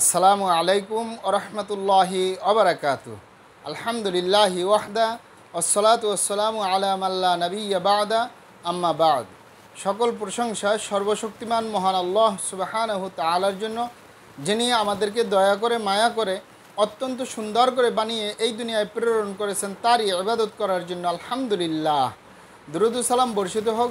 আসসালামু আলাইকুম ওরহমতুল্লাহি অবরাকাত আলহামদুলিল্লাহি ওয়াহদা ওসলাত ওসালামু আলাম আল্লাহ নবীয়া বাদা আম্মা বাদ সকল প্রশংসা সর্বশক্তিমান মহান আল্লাহ সুবাহান আলার জন্য যিনি আমাদেরকে দয়া করে মায়া করে অত্যন্ত সুন্দর করে বানিয়ে এই দুনিয়ায় প্রেরণ করেছেন তারই আবাদত করার জন্য আলহামদুলিল্লাহ দুরুদুসালাম বর্ষিত হোক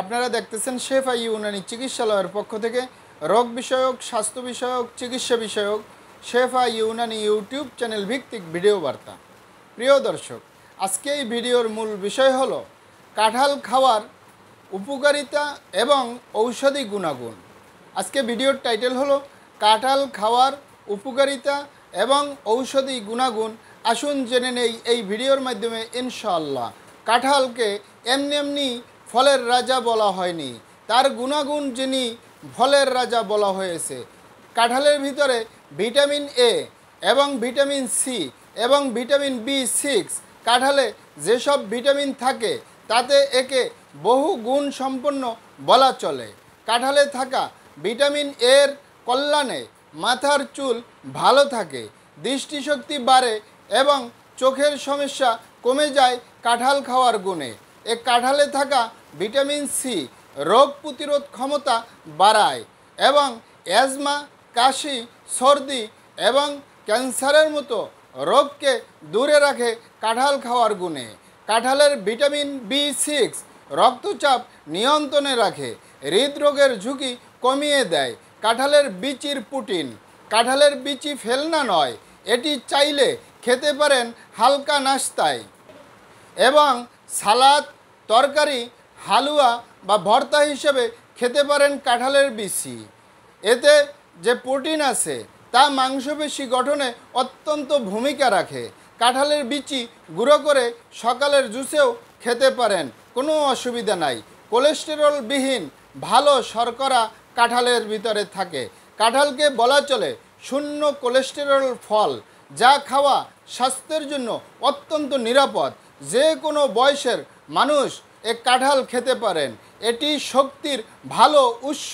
আপনারা দেখতেছেন শেফ আই ইউনানি চিকিৎসালয়ের পক্ষ থেকে রোগ বিষয়ক স্বাস্থ্য বিষয়ক চিকিৎসা বিষয়ক শেফ আই ইউনানি ইউটিউব চ্যানেল ভিত্তিক ভিডিও বার্তা প্রিয় দর্শক আজকে এই ভিডিওর মূল বিষয় হল কাঁঠাল খাওয়ার উপকারিতা এবং ঔষধি গুণাগুণ আজকে ভিডিওর টাইটেল হলো কাঁঠাল খাওয়ার উপকারিতা এবং ঔষধি গুণাগুণ আসুন জেনে নেই এই ভিডিওর মাধ্যমে ইনশাল্লাহ কাঁঠালকে এমনি এমনি ফলের রাজা বলা হয়নি তার গুণাগুণ যিনি ফলের রাজা বলা হয়েছে কাঁঠালের ভিতরে ভিটামিন এ এবং ভিটামিন সি এবং ভিটামিন বি সিক্স কাঁঠালে যেসব ভিটামিন থাকে তাতে একে বহু গুণ সম্পন্ন বলা চলে কাঁঠালে থাকা ভিটামিন এর কল্যাণে মাথার চুল ভালো থাকে দৃষ্টিশক্তি বাড়ে এবং চোখের সমস্যা কমে যায় কাঁঠাল খাওয়ার গুণে এ কাঁঠালে থাকা ভিটামিন সি রোগ প্রতিরোধ ক্ষমতা বাড়ায় এবং অ্যাজমা কাশি সর্দি এবং ক্যান্সারের মতো রোগকে দূরে রাখে কাঁঠাল খাওয়ার গুণে কাঁঠালের ভিটামিন বি সিক্স রক্তচাপ নিয়ন্ত্রণে রাখে হৃদরোগের ঝুঁকি কমিয়ে দেয় কাঁঠালের বিচির পুটিন কাঁঠালের বিচি ফেলনা নয় এটি চাইলে খেতে পারেন হালকা নাস্তায় এবং সালাদ তরকারি হালুয়া বা ভর্তা হিসেবে খেতে পারেন কাঁঠালের বিচি এতে যে প্রোটিন আছে তা মাংসপেশি গঠনে অত্যন্ত ভূমিকা রাখে কাঁঠালের বিচি গুঁড়ো করে সকালের জুসেও খেতে পারেন কোনো অসুবিধা নাই কোলেস্টেরল বিহীন ভালো শর্করা কাঁঠালের ভিতরে থাকে কাঁঠালকে বলা চলে শূন্য কোলেস্টেরল ফল যা খাওয়া স্বাস্থ্যের জন্য অত্যন্ত নিরাপদ যে কোনো বয়সের মানুষ এ কাঁঠাল খেতে পারেন এটি শক্তির ভালো উৎস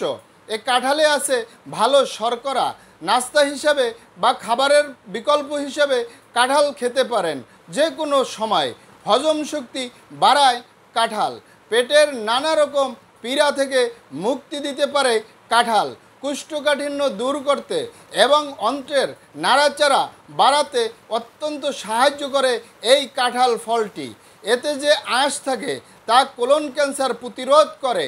এ কাঁঠালে আছে ভালো শর্করা নাস্তা হিসাবে বা খাবারের বিকল্প হিসাবে কাঁঠাল খেতে পারেন যে কোনো সময় হজম শক্তি বাড়ায় কাঁঠাল পেটের নানা রকম পীড়া থেকে মুক্তি দিতে পারে কাঁঠাল কুষ্ঠকাঠিন্য দূর করতে এবং অন্ত্রের নাড়াচাড়া বাড়াতে অত্যন্ত সাহায্য করে এই কাঁঠাল ফলটি এতে যে আঁশ থাকে তা কোলন ক্যান্সার প্রতিরোধ করে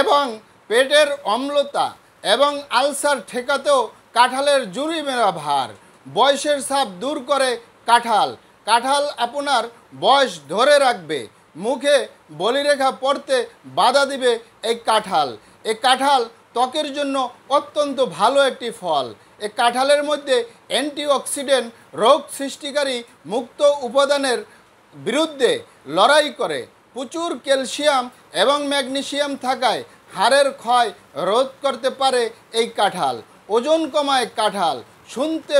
এবং পেটের অম্লতা এবং আলসার ঠেকাতেও কাঁঠালের জুড়ি মেরা ভার বয়সের সাপ দূর করে কাঁঠাল কাঁঠাল আপনার বয়স ধরে রাখবে মুখে বলিরেখা পড়তে বাধা দিবে এই কাঁঠাল এই কাঁঠাল ত্বকের জন্য অত্যন্ত ভালো একটি ফল এ কাঁঠালের মধ্যে অ্যান্টিঅক্সিডেন্ট রোগ সৃষ্টিকারী মুক্ত উপাদানের বিরুদ্ধে লড়াই করে প্রচুর ক্যালসিয়াম এবং ম্যাগনেশিয়াম থাকায় হাড়ের ক্ষয় রোধ করতে পারে এই কাঁঠাল ওজন কমায় কাঁঠাল শুনতে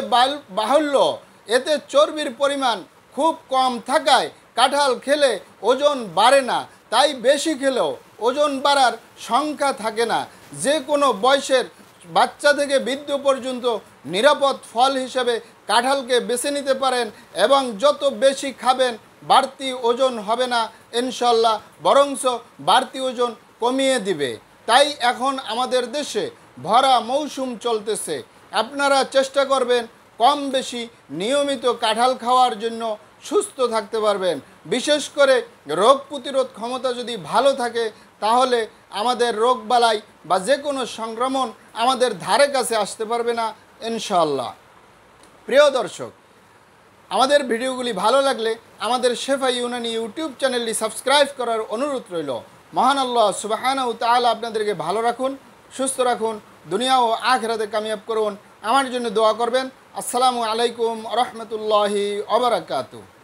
বাহুল্য এতে চর্বির পরিমাণ খুব কম থাকায় কাঁঠাল খেলে ওজন বাড়ে না তাই বেশি খেলেও ওজন বাড়ার সংখ্যা থাকে না যে কোনো বয়সের বাচ্চা থেকে বৃদ্ধ পর্যন্ত নিরাপদ ফল হিসেবে কাঁঠালকে বেছে নিতে পারেন এবং যত বেশি খাবেন বাড়তি ওজন হবে না ইনশাল্লাহ বরংস বাড়তি ওজন কমিয়ে দিবে তাই এখন আমাদের দেশে ভরা মৌসুম চলতেছে আপনারা চেষ্টা করবেন কম বেশি নিয়মিত কাঁঠাল খাওয়ার জন্য সুস্থ থাকতে পারবেন বিশেষ করে রোগ প্রতিরোধ ক্ষমতা যদি ভালো থাকে তাহলে আমাদের রোগ বালাই বা যে কোনো সংক্রমণ আমাদের ধারে কাছে আসতে পারবে না ইনশাল্লাহ প্রিয় দর্শক আমাদের ভিডিওগুলি ভালো লাগলে আমাদের শেফা ইউনানি ইউটিউব চ্যানেলটি সাবস্ক্রাইব করার অনুরোধ রইল মহান আল্লাহ সুবাহানা ও তালা আপনাদেরকে ভালো রাখুন সুস্থ রাখুন দুনিয়া ও আখরাতে কামিয়াব করুন আমার জন্য দোয়া করবেন আসসালামু আলাইকুম রহমতুল্লাহি অবরাকাতু